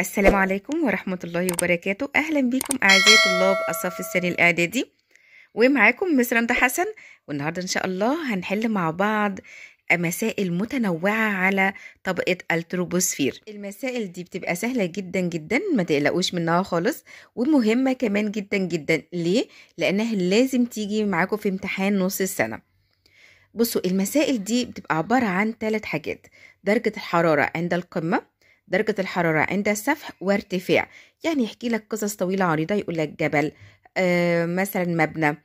السلام عليكم ورحمة الله وبركاته أهلا بكم أعزائي طلاب الصف الثاني الإعدادي ومعاكم مصر أنت حسن والنهاردة إن شاء الله هنحل مع بعض مسائل متنوعة على طبقة التروبوسفير المسائل دي بتبقى سهلة جدا جدا ما تقلقوش منها خالص ومهمة كمان جدا جدا ليه؟ لأنها لازم تيجي معاكم في امتحان نص السنة بصوا المسائل دي بتبقى عبارة عن ثلاث حاجات درجة الحرارة عند القمة درجة الحرارة عند السفح وارتفاع يعني يحكي لك قصص طويلة عريضة يقول لك جبل آه، مثلا مبنى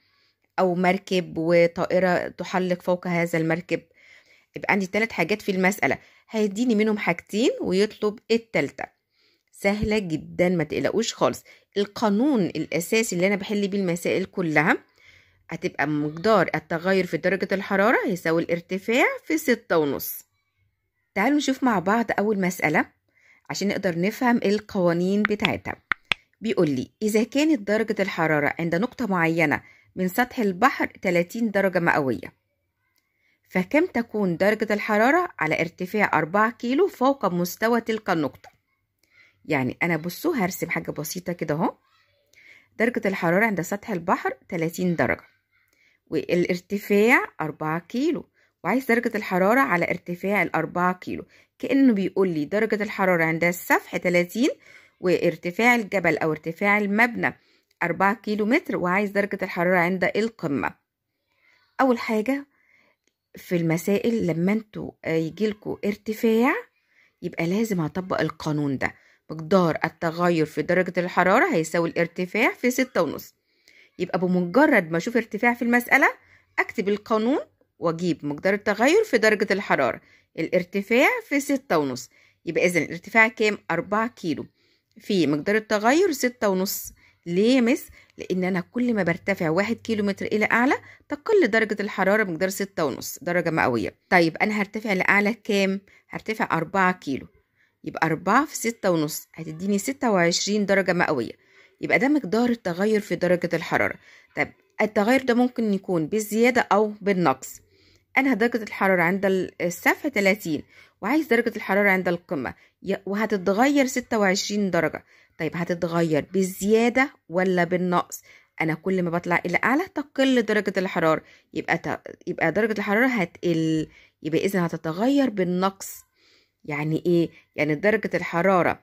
أو مركب وطائرة تحلق فوق هذا المركب يبقى عندي ثلاث حاجات في المسألة هيديني منهم حاجتين ويطلب التالتة سهلة جدا ما تقلقوش خالص القانون الأساسي اللي أنا بحل بيه المسائل كلها هتبقى مقدار التغير في درجة الحرارة يساوي الارتفاع في ستة ونص تعالوا نشوف مع بعض أول مسألة عشان نقدر نفهم القوانين بتاعتها بيقول لي إذا كانت درجة الحرارة عند نقطة معينة من سطح البحر 30 درجة مئوية فكم تكون درجة الحرارة على ارتفاع 4 كيلو فوق مستوى تلك النقطة يعني أنا بصوا هرسم حاجة بسيطة كده أهو درجة الحرارة عند سطح البحر 30 درجة والارتفاع 4 كيلو وعايز درجة الحرارة على ارتفاع الأربعة كيلو كأنه بيقول لي درجة الحرارة عند السفح 30 وارتفاع الجبل أو ارتفاع المبنى 4 كيلو متر وعايز درجة الحرارة عند القمة أول حاجة في المسائل لما انتوا آه، يجيلكوا ارتفاع يبقى لازم هطبق القانون ده مقدار التغير في درجة الحرارة هيساوي الارتفاع في ستة ونص يبقى بمجرد ما اشوف ارتفاع في المسألة اكتب القانون واجيب مقدار التغير في درجة الحرارة الارتفاع في ستة ونص يبقى اذا الارتفاع كام أربعة كيلو في مقدار التغير ستة ونص ليه مس لان انا كل ما برتفع واحد كيلو متر الى اعلى تقل درجه الحراره بمقدار ستة ونص درجه مئويه طيب انا هرتفع لاعلى كام هرتفع أربعة كيلو يبقى أربعة في ستة ونص هتديني ستة وعشرين درجه مئويه يبقى ده مقدار التغير في درجه الحراره طب التغير ده ممكن يكون بالزياده او بالنقص أنا درجة الحرارة عند السفح 30 وعايز درجة الحرارة عند القمة وهتتغير 26 درجة طيب هتتغير بالزيادة ولا بالنقص أنا كل ما بطلع إلى أعلى تقل درجة الحرارة يبقى ت... يبقى درجة الحرارة هتقل يبقى إذا هتتغير بالنقص يعني إيه؟ يعني درجة الحرارة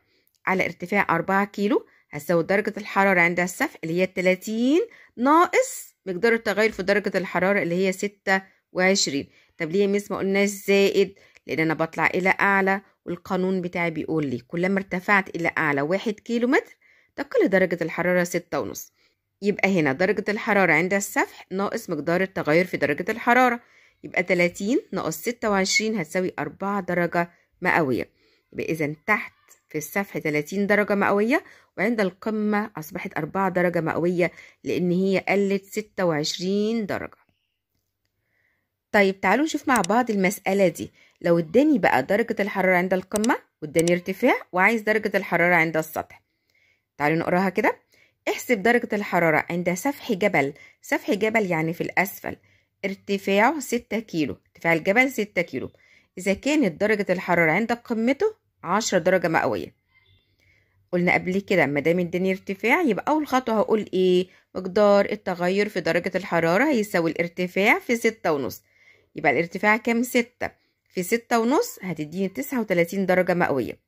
على ارتفاع 4 كيلو هتساوي درجة الحرارة عند السفح اللي هي 30 ناقص مقدار التغير في درجة الحرارة اللي هي 6 وعشرين طب ليه مس ما قلناش زائد لان انا بطلع الى اعلى والقانون بتاعي بيقول لي كلما ارتفعت الى اعلى واحد كيلو متر تقل درجة الحرارة ستة ونص يبقى هنا درجة الحرارة عند السفح ناقص مقدار التغير في درجة الحرارة يبقى 30 ناقص 26 هتساوي 4 درجة مئوية يبقى إذا تحت في السفح 30 درجة مئوية وعند القمة أصبحت 4 درجة مئوية لأن هي قلت 26 درجة طيب تعالوا نشوف مع بعض المسألة دي لو اداني بقى درجة الحرارة عند القمة واداني ارتفاع وعايز درجة الحرارة عند السطح تعالوا نقراها كده احسب درجة الحرارة عند سفح جبل سفح جبل يعني في الأسفل ارتفاعه 6 كيلو ارتفاع الجبل 6 كيلو إذا كانت درجة الحرارة عند قمته 10 درجة مئوية قلنا قبل كده ما دام اداني ارتفاع يبقى اول خطوه هقول ايه مقدار التغير في درجه الحراره هيساوي الارتفاع في ستة ونص يبقى الارتفاع كام ستة في ستة ونص هتديني تسعة وتلاتين درجة مئوية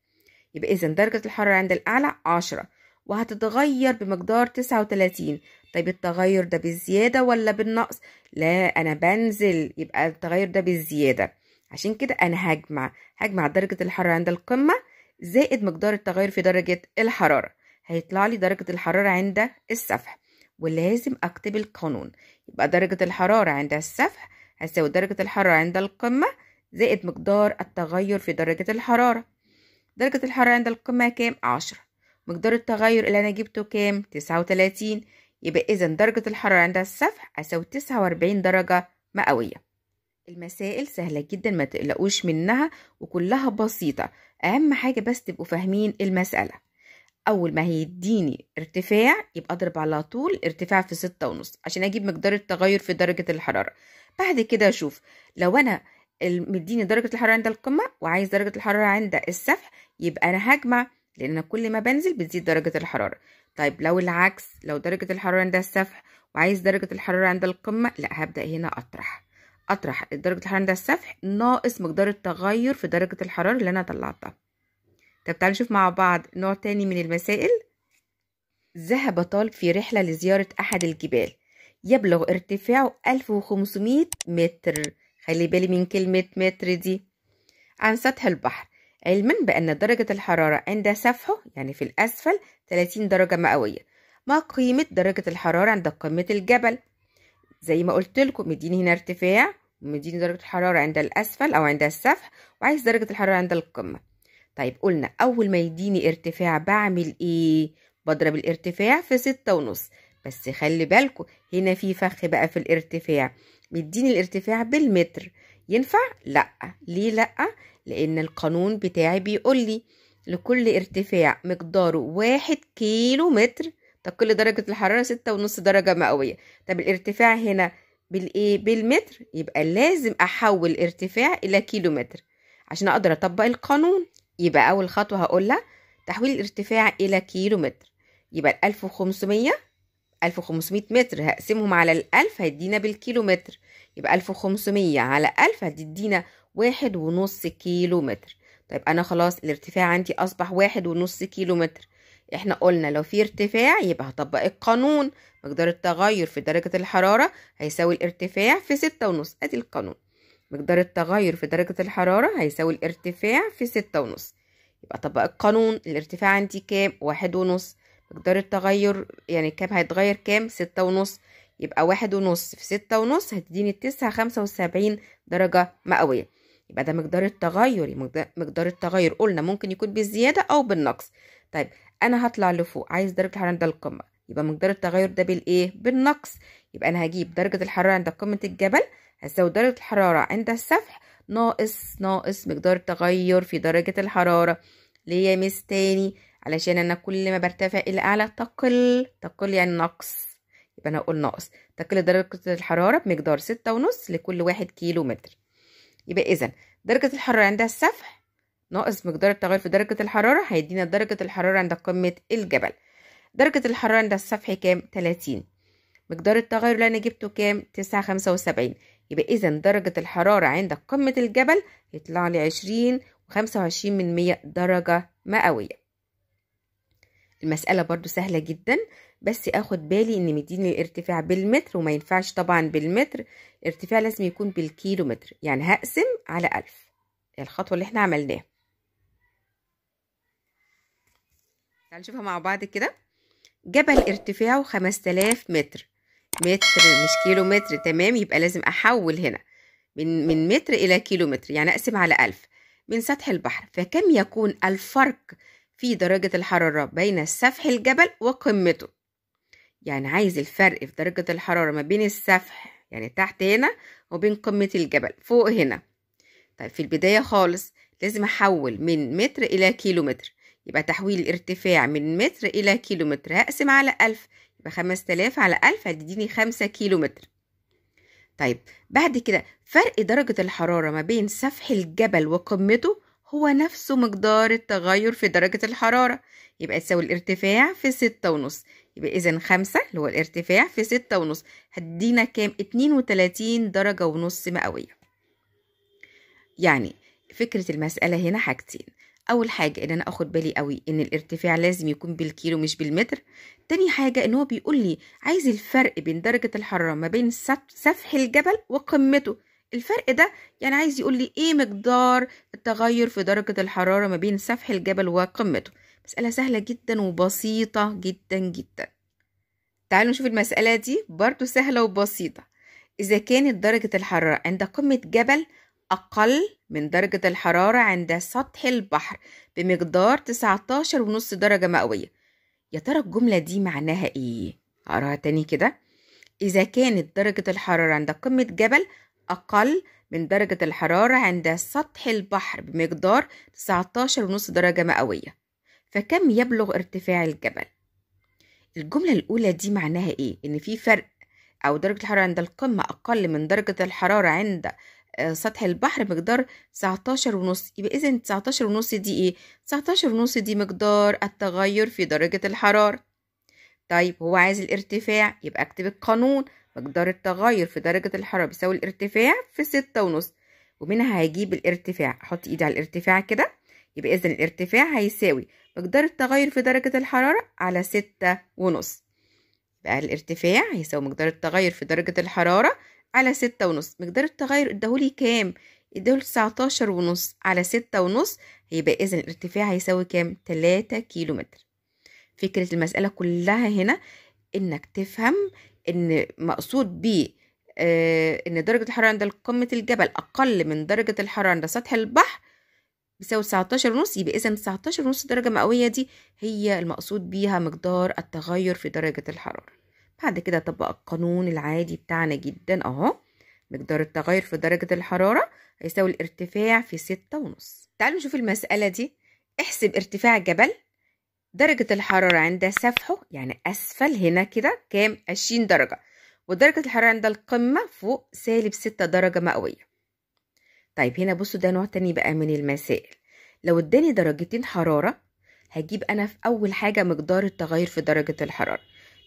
يبقى إذا درجة الحرارة عند الأعلى عشرة وهتتغير بمقدار تسعة وتلاتين طيب التغير ده بالزيادة ولا بالنقص لا أنا بنزل يبقى التغير ده بالزيادة عشان كده أنا هجمع هجمع درجة الحرارة عند القمة زائد مقدار التغير في درجة الحرارة هيطلع لي درجة الحرارة عند السفح ولازم أكتب القانون يبقى درجة الحرارة عند السفح هتساوي درجة الحرارة عند القمة زائد مقدار التغير في درجة الحرارة درجة الحرارة عند القمة كام؟ عشرة مقدار التغير اللي أنا جبته كام؟ تسعة وتلاتين يبقى إذا درجة الحرارة عند السفح هتساوي تسعة وأربعين درجة مئوية المسائل سهلة جدا ما تقلقوش منها وكلها بسيطة أهم حاجة بس تبقوا فاهمين المسألة اول ما هيديني ارتفاع يبقى اضرب على طول ارتفاع في ستة ونص عشان اجيب مقدار التغير في درجة الحرارة بعد كده اشوف لو انا مديني درجة الحرارة عند القمة وعايز درجة الحرارة عند السفح يبقى انا هجمع لان كل ما بنزل بتزيد درجة الحرارة طيب لو العكس لو درجة الحرارة عند السفح وعايز درجة الحرارة عند القمة لا هبدأ هنا اطرح اطرح درجة الحرارة عند السفح ناقص مقدار التغير في درجة الحرارة اللي انا طلعتها طب تعالوا نشوف مع بعض نوع تاني من المسائل ذهب طالب في رحلة لزيارة أحد الجبال يبلغ ارتفاعه 1500 متر خلي بالي من كلمة متر دي عن سطح البحر علما بأن درجة الحرارة عند سفحه يعني في الأسفل 30 درجة مئوية ما قيمة درجة الحرارة عند قمة الجبل زي ما قلت لكم مديني هنا ارتفاع ومديني درجة الحرارة عند الأسفل أو عند السفح وعايز درجة الحرارة عند القمة طيب قلنا أول ما يديني ارتفاع بعمل إيه؟ بضرب الارتفاع في ستة ونص بس خلي بالكوا هنا في فخ بقى في الارتفاع مديني الارتفاع بالمتر ينفع؟ لأ ليه لأ؟ لأن القانون بتاعي بيقول لي لكل ارتفاع مقداره واحد كيلو متر طب كل درجة الحرارة ستة ونص درجة مئوية طب الارتفاع هنا بالإيه؟ بالمتر يبقى لازم أحول ارتفاع إلى كيلو متر عشان أقدر أطبق القانون يبقى أول خطوة هقولها تحويل الارتفاع إلى كيلو متر يبقى ال 1500 1500 متر هقسمهم على الألف هيدينا بالكيلو متر يبقى 1500 على 1000 هتدينا واحد ونص كيلو متر طيب أنا خلاص الارتفاع عندي أصبح واحد ونص كيلو متر احنا قلنا لو في ارتفاع يبقى هطبق القانون مقدار التغير في درجة الحرارة هيساوي الارتفاع في ستة ونص ادي القانون مقدار التغير في درجة الحرارة هيساوي الارتفاع في ستة ونص يبقى طبق القانون الارتفاع عندي كام واحد ونص مقدار التغير يعني كام هيتغير كام ستة ونص يبقى واحد ونص في ستة ونص هتديني تسعة خمسة وسبعين درجة مئوية يبقى ده مقدار التغير مقدار التغير قلنا ممكن يكون بالزيادة أو بالنقص طيب أنا هطلع لفوق عايز درجة الحرارة عند القمة يبقى مقدار التغير ده بالإيه بالنقص يبقى أنا هجيب درجة الحرارة عند قمة الجبل هساوي درجة الحرارة عند السفح ناقص ناقص مقدار التغير في درجة الحرارة اللي هي مس تاني علشان أنا كل ما برتفع إلى أعلى تقل تقل يعني نقص يبقى أنا هقول ناقص تقل درجة الحرارة بمقدار ستة ونص لكل واحد كيلو متر يبقى إذا درجة الحرارة عند السفح ناقص مقدار التغير في درجة الحرارة هيدينا درجة الحرارة عند قمة الجبل درجة الحرارة عند السفح كام؟ 30 مقدار التغير اللي أنا جبته كام؟ 9.75 يبقى إذا درجة الحرارة عند قمة الجبل يطلع لي عشرين وخمسة وعشرين من مية درجة مئوية المسألة برضو سهلة جدا بس اخد بالي ان مديني الارتفاع بالمتر وما ينفعش طبعا بالمتر الارتفاع لازم يكون بالكيلو متر يعني هقسم على ألف الخطوة اللي احنا عملناها تعال نشوفها مع بعض كده جبل ارتفاعه 5000 متر متر مش كيلو متر تمام يبقى لازم أحول هنا من من متر إلى كيلو متر يعني أقسم على ألف من سطح البحر فكم يكون الفرق في درجة الحرارة بين سفح الجبل وقمته يعني عايز الفرق في درجة الحرارة ما بين السفح يعني تحت هنا وبين قمة الجبل فوق هنا طيب في البداية خالص لازم أحول من متر إلى كيلو متر يبقى تحويل الارتفاع من متر إلى كيلو متر هقسم على ألف بخمس تلاف على ألف هتديني خمسة كيلو متر طيب بعد كده فرق درجة الحرارة ما بين سفح الجبل وقمته هو نفسه مقدار التغير في درجة الحرارة يبقى تساوي الارتفاع في ستة ونص يبقى إذا خمسة اللي هو الارتفاع في ستة ونص هتدينا كام؟ اتنين وتلاتين درجة ونص مئوية يعني فكرة المسألة هنا حاجتين اول حاجه ان انا اخد بالي قوي ان الارتفاع لازم يكون بالكيلو مش بالمتر تاني حاجه ان هو بيقول لي عايز الفرق بين درجه الحراره ما بين سفح الجبل وقمته الفرق ده يعني عايز يقول لي ايه مقدار التغير في درجه الحراره ما بين سفح الجبل وقمته مساله سهله جدا وبسيطه جدا جدا تعالوا نشوف المساله دي برضو سهله وبسيطه اذا كانت درجه الحراره عند قمه جبل اقل من درجة الحرارة عند سطح البحر بمقدار 19.5 درجة مئوية يا ترى الجملة دي معناها ايه؟ هقراها تاني كده إذا كانت درجة الحرارة عند قمة جبل أقل من درجة الحرارة عند سطح البحر بمقدار 19.5 درجة مئوية فكم يبلغ ارتفاع الجبل؟ الجملة الأولى دي معناها إيه؟ إن في فرق أو درجة الحرارة عند القمة أقل من درجة الحرارة عند آه، سطح البحر مقدار 19 ونص يبقى إذا 19 ونص دي إيه؟ 19 ونص دي مقدار التغير في درجة الحرارة طيب هو عايز الارتفاع يبقى أكتب القانون مقدار التغير في درجة الحرارة بيساوي الارتفاع في ستة ونص ومنها هجيب الارتفاع أحط إيدي على الارتفاع كده يبقى إذا الارتفاع هيساوي مقدار التغير في درجة الحرارة على ستة ونص بقى الارتفاع هيساوي مقدار التغير في درجة الحرارة على ستة ونص مقدار التغير اداهولي كام اداهولي تسعتاشر ونص على ستة ونص هيبقى اذا الارتفاع هيساوي كام تلاتة كيلو متر فكرة المسألة كلها هنا انك تفهم ان مقصود بيه آه ان درجة الحرارة عند قمة الجبل أقل من درجة الحرارة عند سطح البحر بيساوي تسعتاشر ونص يبقى إذا تسعتاشر ونص درجة مئوية دي هي المقصود بيها مقدار التغير في درجة الحرارة بعد كده طبق القانون العادي بتاعنا جدا اهو مقدار التغير في درجة الحرارة هيساوي الارتفاع في ستة ونص تعالوا نشوف المسألة دي احسب ارتفاع جبل درجة الحرارة عند سفحه يعني أسفل هنا كده كام عشرين درجة ودرجة الحرارة عند القمة فوق سالب ستة درجة مئوية طيب هنا بصوا ده نوع تاني بقى من المسائل لو اداني درجتين حرارة هجيب أنا في أول حاجة مقدار التغير في درجة الحرارة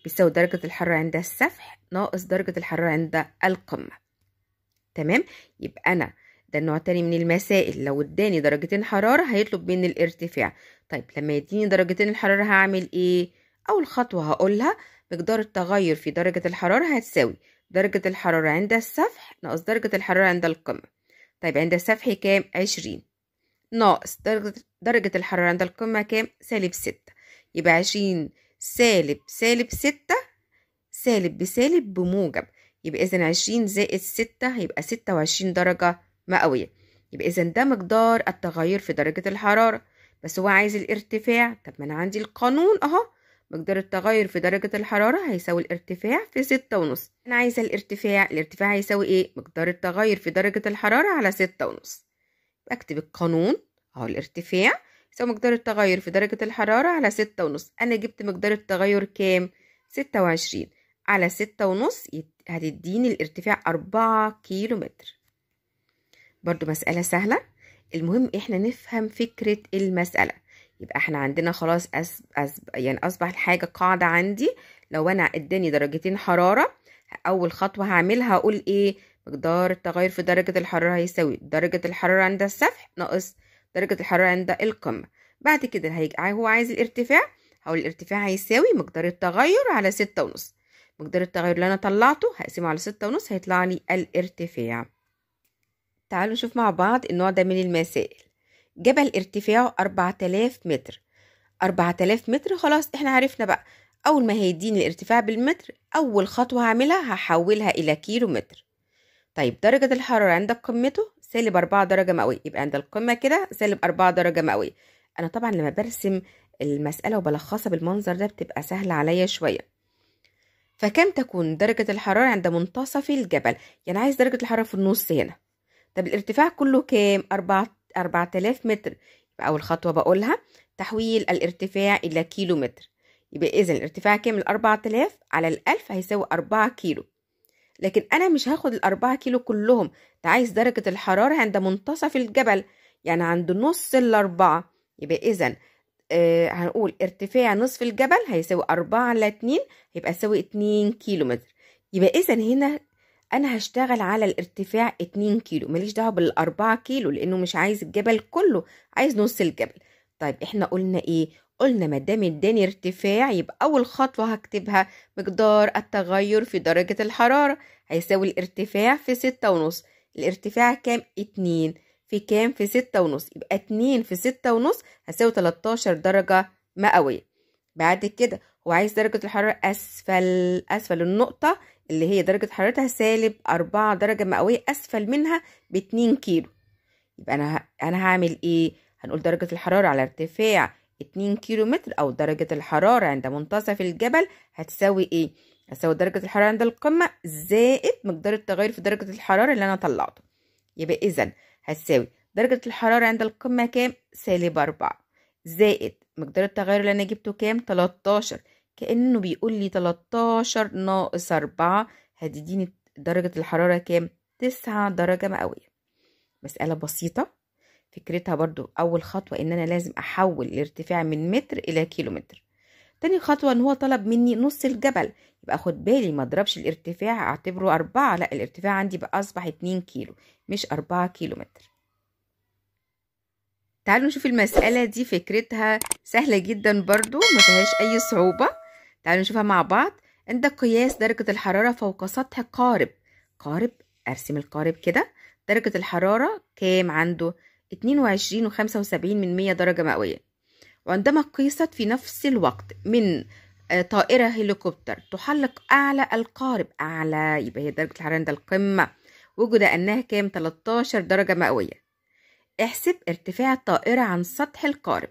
بيساوي درجة الحرارة عند السفح ناقص درجة الحرارة عند القمة تمام يبقى أنا ده النوع تاني من المسائل لو اداني درجتين حرارة هيطلب مني الارتفاع طيب لما يديني درجتين الحرارة هعمل ايه أول خطوة هقولها مقدار التغير في درجة الحرارة هتساوي درجة الحرارة عند السفح ناقص درجة الحرارة عند القمة طيب عند السفح كام عشرين ناقص درجة درجة الحرارة عند القمة كام سالب ستة يبقى عشرين سالب سالب ستة سالب بسالب بموجب يبقى إذا عشرين زائد ستة هيبقى ستة وعشرين درجة مئوية يبقى إذا ده مقدار التغير في درجة الحرارة بس هو عايز الارتفاع طب ما أنا عندي القانون أهو مقدار التغير في درجة الحرارة هيساوي الارتفاع في ستة ونص أنا عايزة الارتفاع الارتفاع هيساوي إيه؟ مقدار التغير في درجة الحرارة على ستة ونص أكتب القانون أهو الارتفاع سواء مقدار التغير في درجة الحرارة على ستة ونص أنا جبت مقدار التغير كام؟ ستة وعشرين على ستة ونص هتديني الارتفاع أربعة كيلو متر برضو مسألة سهلة المهم إحنا نفهم فكرة المسألة يبقى احنا عندنا خلاص أسب... أسب... يعني أصبح الحاجة قاعدة عندي لو أنا اداني درجتين حرارة أول خطوة هعملها هقول إيه مقدار التغير في درجة الحرارة هيساوي درجة الحرارة عند السفح ناقص درجة الحرارة عند القمة بعد كده هيج... هو عايز الارتفاع هقول الارتفاع هيساوي مقدار التغير على ستة ونص مقدار التغير اللي أنا طلعته هقسمه على ستة ونص هيطلع لي الارتفاع تعالوا نشوف مع بعض النوع ده من المسائل جبل ارتفاعه 4000 متر 4000 متر خلاص احنا عرفنا بقى أول ما هيديني الارتفاع بالمتر أول خطوة هعملها هحولها إلى كيلو متر طيب درجة الحرارة عند قمته سالب 4 درجة مئوية يبقى عند القمة كده سالب 4 درجة مئوية أنا طبعا لما برسم المسألة وبلخصها بالمنظر ده بتبقى سهلة عليا شوية فكم تكون درجة الحرارة عند منتصف الجبل يعني عايز درجة الحرارة في النص هنا طب الارتفاع كله كام 4000 متر يبقى أول خطوة بقولها تحويل الارتفاع إلى كيلو متر يبقى إذا الارتفاع كام ال 4000 على ال 1000 هيساوي 4 كيلو لكن أنا مش هاخد الأربعة كيلو كلهم ده عايز درجة الحرارة عند منتصف الجبل يعني عند نص الأربعة يبقى إذا آه هنقول ارتفاع نصف الجبل هيساوي أربعة على اتنين يبقى يساوي اتنين كيلو متر يبقى إذا هنا أنا هشتغل على الارتفاع اتنين كيلو ماليش دعوة بالأربعة كيلو لأنه مش عايز الجبل كله عايز نص الجبل طيب احنا قلنا ايه قلنا ما دام اداني ارتفاع يبقى اول خطوه هكتبها مقدار التغير في درجه الحراره هيساوي الارتفاع في ستة ونص الارتفاع كام اتنين في كام في ستة ونص يبقى اتنين في ستة ونص هيساوي تلتاشر درجه مئويه بعد كده هو عايز درجه الحراره اسفل اسفل النقطه اللي هي درجه حرارتها سالب أربعة درجه مئويه اسفل منها باتنين كيلو يبقى انا انا هعمل ايه هنقول درجه الحراره على ارتفاع 2 كيلو متر أو درجة الحرارة عند منتصف الجبل هتساوي إيه؟ هتساوي درجة الحرارة عند القمة زائد مقدار التغير في درجة الحرارة اللي أنا طلعته يبقى إذا هتساوي درجة الحرارة عند القمة كام؟ سالب أربعة زائد مقدار التغير اللي أنا جبته كام؟ تلاتاشر كأنه بيقول لي تلاتاشر ناقص أربعة هتديني درجة الحرارة كام؟ تسعة درجة مئوية مسألة بسيطة فكرتها برضو اول خطوة ان انا لازم احول الارتفاع من متر الى كيلومتر تاني خطوة ان هو طلب مني نص الجبل يبقى خد بالي ما اضربش الارتفاع اعتبره اربعة لا الارتفاع عندي بقى اصبح اتنين كيلو مش اربعة كيلومتر تعالوا نشوف المسألة دي فكرتها سهلة جدا برضو ما فيهاش أي صعوبة تعالوا نشوفها مع بعض عندك قياس درجة الحرارة فوق سطح قارب قارب أرسم القارب كده درجة الحرارة كام عنده 22.75 من 100 درجة مئوية وعندما قيست في نفس الوقت من آه، طائرة هليكوبتر تحلق أعلى القارب أعلى يبقى هي درجة الحرارة عند القمة وجد أنها كام 13 درجة مئوية احسب ارتفاع الطائرة عن سطح القارب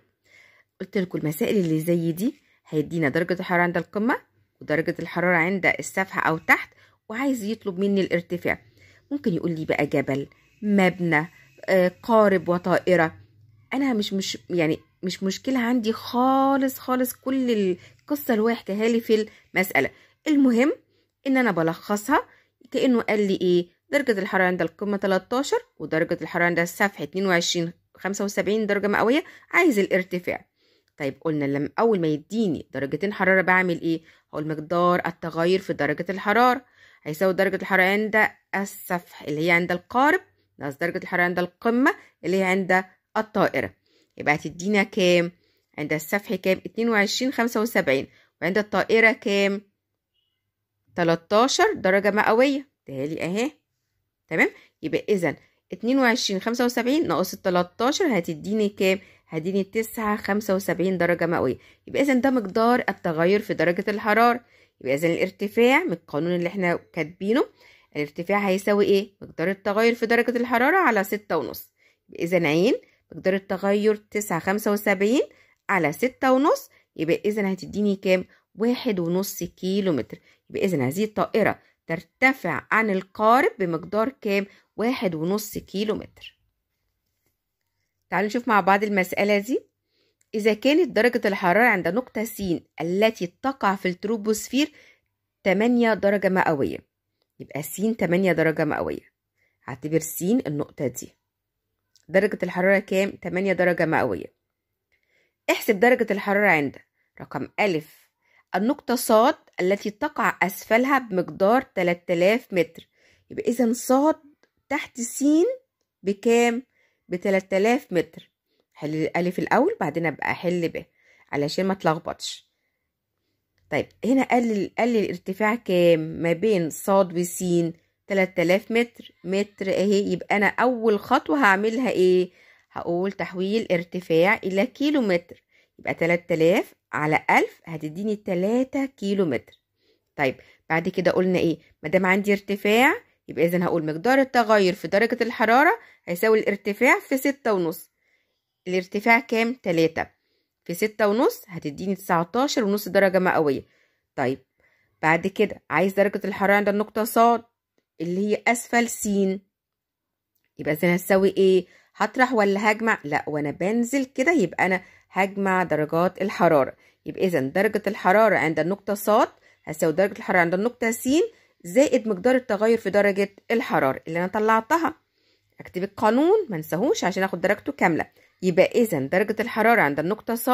قلت لكم المسائل اللي زي دي هيدينا درجة الحرارة عند القمة ودرجة الحرارة عند السفحة أو تحت وعايز يطلب مني الارتفاع ممكن يقول لي بقى جبل مبنى آه، قارب وطائرة أنا مش مش يعني مش مشكلة عندي خالص خالص كل القصة اللي هو يحكيها لي في المسألة المهم إن أنا بلخصها كأنه قال لي إيه درجة الحرارة عند القمة 13 ودرجة الحرارة عند السفح 22 75 درجة مئوية عايز الارتفاع طيب قلنا لما أول ما يديني درجتين حرارة بعمل إيه؟ هقول مقدار التغير في درجة الحرارة هيساوي درجة الحرارة عند السفح اللي هي عند القارب ناقص درجة الحرارة عند القمة اللي هي عند الطائرة يبقى هتدينا كام عند السفح كام اتنين وعشرين خمسة وسبعين وعند الطائرة كام تلاتاشر درجة مئوية تهالي اهي تمام يبقى اذا اتنين وعشرين خمسة وسبعين ناقص التلاتاشر هتديني كام هديني تسعة خمسة وسبعين درجة مئوية يبقى إذا ده مقدار التغير في درجة الحرارة يبقى إذا الارتفاع من القانون اللي احنا كاتبينه الارتفاع هيساوي ايه مقدار التغير في درجة الحرارة على ستة ونص يبقى اذا عين مقدار التغير تسعة خمسة وسبعين على ستة ونص يبقى اذا هتديني كام واحد ونص كيلو متر يبقى اذا هذه الطائرة ترتفع عن القارب بمقدار كام واحد ونص كيلو متر تعالوا نشوف مع بعض المسألة دي إذا كانت درجة الحرارة عند نقطة س التي تقع في التروبوسفير 8 درجة مئوية يبقى س 8 درجة مئوية هعتبر س النقطة دي درجة الحرارة كام؟ 8 درجة مئوية احسب درجة الحرارة عند رقم أ النقطة ص التي تقع أسفلها بمقدار 3000 متر يبقى إذا ص تحت س بكام؟ ب 3000 متر حل الألف الأول بعدين أبقى أحل ب علشان ما تلخبطش طيب هنا قال قال الارتفاع كام ما بين ص و س 3000 متر متر اهي يبقى انا اول خطوه هعملها ايه هقول تحويل ارتفاع الى كيلو متر يبقى 3000 على 1000 هتديني 3 كيلو متر طيب بعد كده قلنا ايه ما دام عندي ارتفاع يبقى اذا هقول مقدار التغير في درجه الحراره هيساوي الارتفاع في 6.5 الارتفاع كام 3 في ستة ونص هتديني تسعتاشر ونص درجة مئوية طيب بعد كده عايز درجة الحرارة عند النقطة ص اللي هي أسفل س يبقى إذا هتساوي إيه؟ هطرح ولا هجمع؟ لا وأنا بنزل كده يبقى أنا هجمع درجات الحرارة يبقى إذا درجة الحرارة عند النقطة ص هساوي درجة الحرارة عند النقطة س زائد مقدار التغير في درجة الحرارة اللي أنا طلعتها أكتب القانون ما نساهوش عشان آخد درجته كاملة يبقى إذا درجة الحرارة عند النقطة ص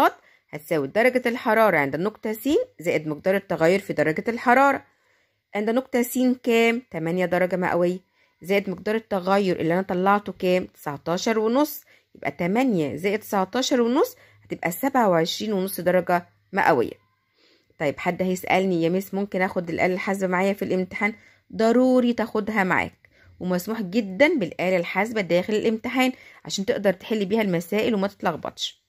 هتساوي درجة الحرارة عند النقطة س زائد مقدار التغير في درجة الحرارة عند نقطة س كام؟ 8 درجة مئوية زائد مقدار التغير اللي أنا طلعته كام؟ 19 ونص يبقى 8 زائد 19 ونص هتبقى 27 ونص درجة مئوية طيب حد هيسألني يا ميس ممكن اخد الآلة الحاسبة معايا في الامتحان ضروري تاخدها معاك ومسموح جدا بالآلة الحاسبة داخل الامتحان عشان تقدر تحل بيها المسائل وما تتلخبطش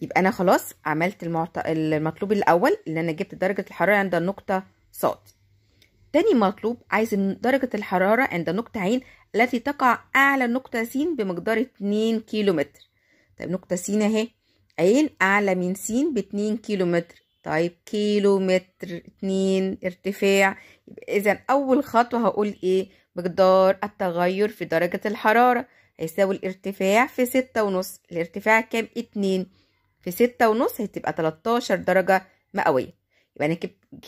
يبقى أنا خلاص عملت المعط... المطلوب الأول اللي أنا جبت درجة الحرارة عند النقطة ص تاني مطلوب عايز درجة الحرارة عند نقطة عين التي تقع أعلى نقطة س بمقدار 2 كيلومتر طيب نقطة س أهي عين أعلى من س ب 2 كيلومتر طيب كيلو متر اتنين ارتفاع اذا اول خطوة هقول ايه مقدار التغير في درجة الحرارة هيساوي الارتفاع في ستة ونص الارتفاع كام اتنين في ستة ونص هتبقى تلاتاشر درجة مئوية يبقى انا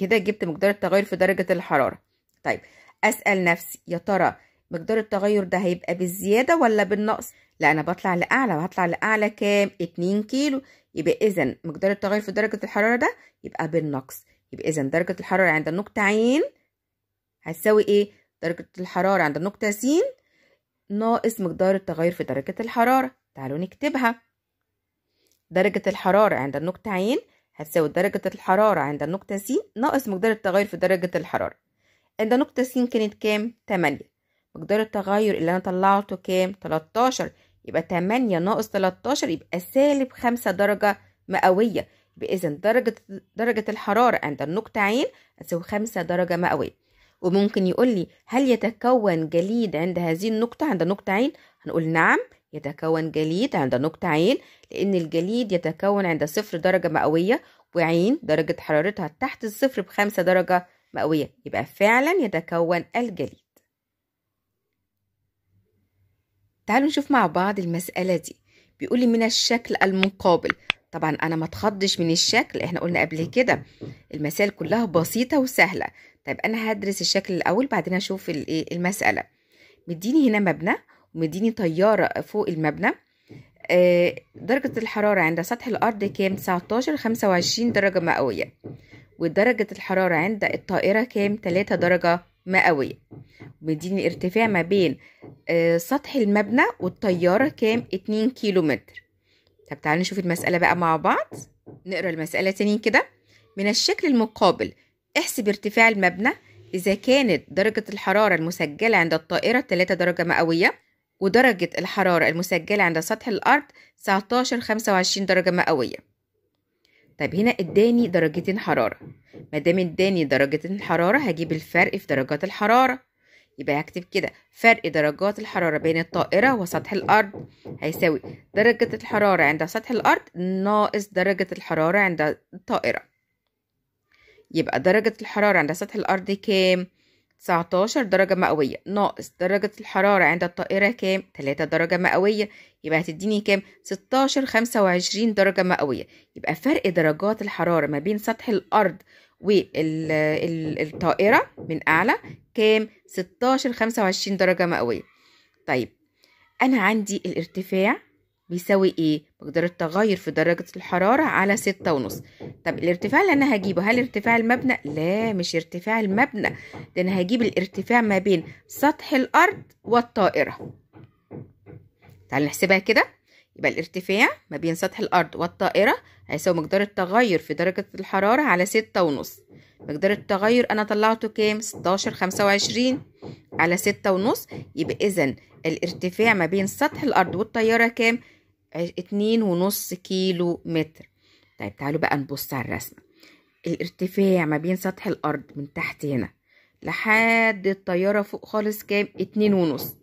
كده جبت مقدار التغير في درجة الحرارة طيب اسأل نفسي يا ترى مقدار التغير ده هيبقى بالزيادة ولا بالنقص لا انا بطلع لاعلى وهطلع لاعلى كام اتنين كيلو يبقى إذا مقدار التغير في درجة الحرارة ده يبقى بالنقص يبقى إذا درجة الحرارة عند النقطة عين هتساوي إيه؟ درجة الحرارة عند النقطة س ناقص مقدار التغير في درجة الحرارة تعالوا نكتبها درجة الحرارة عند النقطة عين هتساوي درجة الحرارة عند النقطة س ناقص مقدار التغير في درجة الحرارة عند نقطة س كانت كام؟ 8 مقدار التغير اللي أنا طلعته كام؟ 13 يبقى 8 ناقص 13 يبقى سالب 5 درجة مئوية يبقى درجة درجة الحرارة عند النقطة عين هتساوي 5 درجة مئوية وممكن يقول لي هل يتكون جليد عند هذه النقطة عند نقطة عين؟ هنقول نعم يتكون جليد عند نقطة عين لأن الجليد يتكون عند صفر درجة مئوية وعين درجة حرارتها تحت الصفر بخمسة درجة مئوية يبقى فعلا يتكون الجليد تعالوا نشوف مع بعض المسألة دي بيقول لي من الشكل المقابل طبعا انا ما تخضش من الشكل احنا قلنا قبل كده المسائل كلها بسيطة وسهلة طيب انا هدرس الشكل الاول بعدين اشوف إيه، المسألة مديني هنا مبنى ومديني طيارة فوق المبنى آه، درجة الحرارة عند سطح الأرض كام؟ 19 25 درجة مئوية ودرجة الحرارة عند الطائرة كام؟ 3 درجة مئوية بيديني ارتفاع ما بين آه، سطح المبنى والطيارة كام اتنين كيلو متر طب تعالوا نشوف المسألة بقى مع بعض نقرأ المسألة تاني كده من الشكل المقابل احسب ارتفاع المبنى إذا كانت درجة الحرارة المسجلة عند الطائرة 3 درجة مئوية ودرجة الحرارة المسجلة عند سطح الأرض 19 25 درجة مئوية طيب هنا اداني درجتين حرارة ما دام اداني درجتين حرارة هجيب الفرق في درجات الحرارة يبقى هكتب كده فرق درجات الحرارة بين الطائرة وسطح الأرض هيساوي درجة الحرارة عند سطح الأرض ناقص درجة الحرارة عند الطائرة يبقى درجة الحرارة عند سطح الأرض كام؟ 19 درجة مئوية ناقص درجة الحرارة عند الطائرة كام؟ 3 درجة مئوية يبقى هتديني كام؟ 16 25 درجة مئوية يبقى فرق درجات الحرارة ما بين سطح الأرض والطائرة من أعلى كام؟ 16 25 درجة مئوية طيب أنا عندي الارتفاع بيساوي إيه؟ مقدار التغير في درجة الحرارة على ستة ونص طب الارتفاع اللي أنا هجيبه هل ارتفاع المبنى؟ لا مش ارتفاع المبنى ده أنا هجيب الارتفاع ما بين سطح الأرض والطائرة تعال نحسبها كده يبقى الارتفاع ما بين سطح الأرض والطائرة هيساوي مقدار التغير في درجة الحرارة على ستة ونص مقدار التغير أنا طلعته كام؟ ستاشر خمسة وعشرين على ستة ونص يبقى إذا الارتفاع ما بين سطح الأرض والطيارة كام؟ اتنين ونص كيلو متر طيب تعالوا بقى نبص على الرسمة الارتفاع ما بين سطح الأرض من تحت هنا لحد الطيارة فوق خالص كام اتنين ونص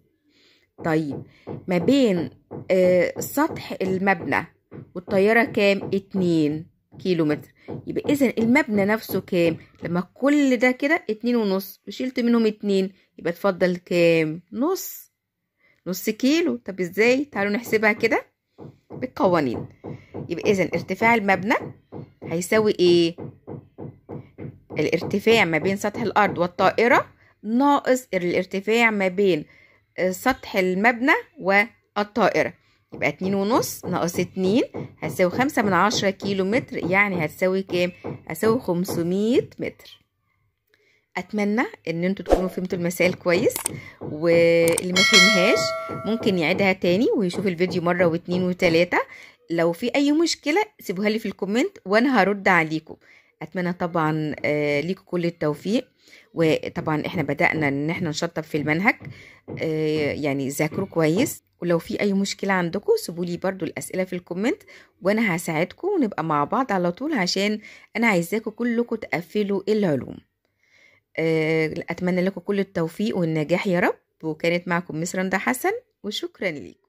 طيب ما بين آه سطح المبنى والطيارة كام اتنين كيلو متر يبقى إذا المبنى نفسه كام لما كل ده كده اتنين ونص وشلت منهم اتنين يبقى اتفضل كام نص نص كيلو طب ازاي تعالوا نحسبها كده بالقوانين يبقى إذا ارتفاع المبنى هيساوي إيه؟ الارتفاع ما بين سطح الأرض والطائرة ناقص الارتفاع ما بين آه، سطح المبنى والطائرة يبقى اتنين ونص ناقص اتنين هتساوي خمسة من عشرة كيلو متر يعني هتساوي كام؟ هتساوي خمسمية متر اتمنى ان انتوا تكونوا فهمتوا المسائل كويس واللي ما فهمهاش ممكن يعيدها تاني ويشوف الفيديو مره واتنين وتلاته لو في اي مشكله سيبوها لي في الكومنت وانا هرد عليكم اتمنى طبعا آه، ليكم كل التوفيق وطبعا احنا بدانا ان احنا نشطب في المنهج آه، يعني ذاكروا كويس ولو في اي مشكله عندكم سيبوا لي برده الاسئله في الكومنت وانا هساعدكم ونبقى مع بعض على طول عشان انا عايزاكم كلكم تقفلوا العلوم آه، أتمنى لكم كل التوفيق والنجاح يا رب وكانت معكم مس رندا حسن وشكرا ليكم